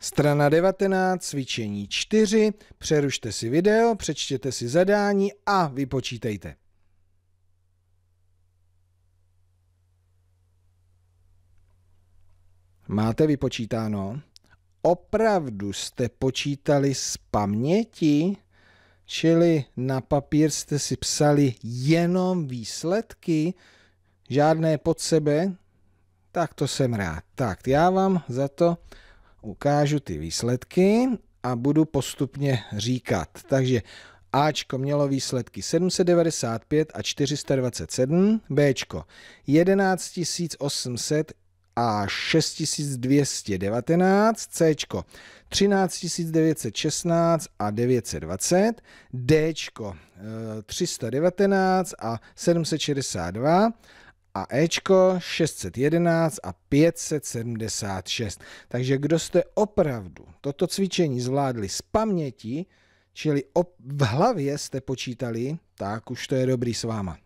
Strana 19, cvičení 4, přerušte si video, přečtěte si zadání a vypočítejte. Máte vypočítáno? Opravdu jste počítali z paměti? Čili na papír jste si psali jenom výsledky, žádné pod sebe? Tak to jsem rád. Tak já vám za to ukážu ty výsledky a budu postupně říkat. Takže Ačko mělo výsledky 795 a 427, Bčko 11 800 a 6219, C 13 916 a 920, D 319 a 762 a Ečko 611 a 576. Takže kdo jste opravdu toto cvičení zvládli z paměti, čili v hlavě jste počítali, tak už to je dobrý s váma.